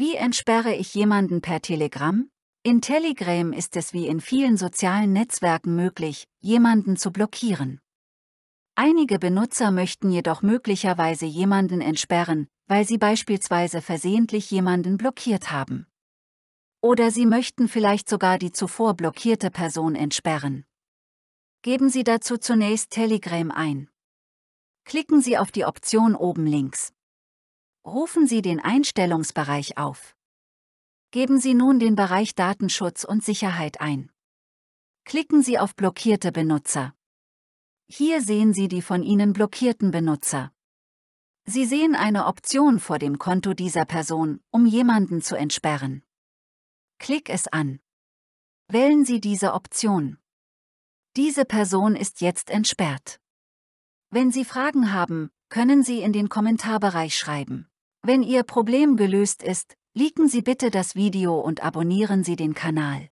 Wie entsperre ich jemanden per Telegram? In Telegram ist es wie in vielen sozialen Netzwerken möglich, jemanden zu blockieren. Einige Benutzer möchten jedoch möglicherweise jemanden entsperren, weil sie beispielsweise versehentlich jemanden blockiert haben. Oder sie möchten vielleicht sogar die zuvor blockierte Person entsperren. Geben Sie dazu zunächst Telegram ein. Klicken Sie auf die Option oben links rufen Sie den Einstellungsbereich auf. Geben Sie nun den Bereich Datenschutz und Sicherheit ein. Klicken Sie auf Blockierte Benutzer. Hier sehen Sie die von Ihnen blockierten Benutzer. Sie sehen eine Option vor dem Konto dieser Person, um jemanden zu entsperren. Klick es an. Wählen Sie diese Option. Diese Person ist jetzt entsperrt. Wenn Sie Fragen haben, können Sie in den Kommentarbereich schreiben. Wenn Ihr Problem gelöst ist, liken Sie bitte das Video und abonnieren Sie den Kanal.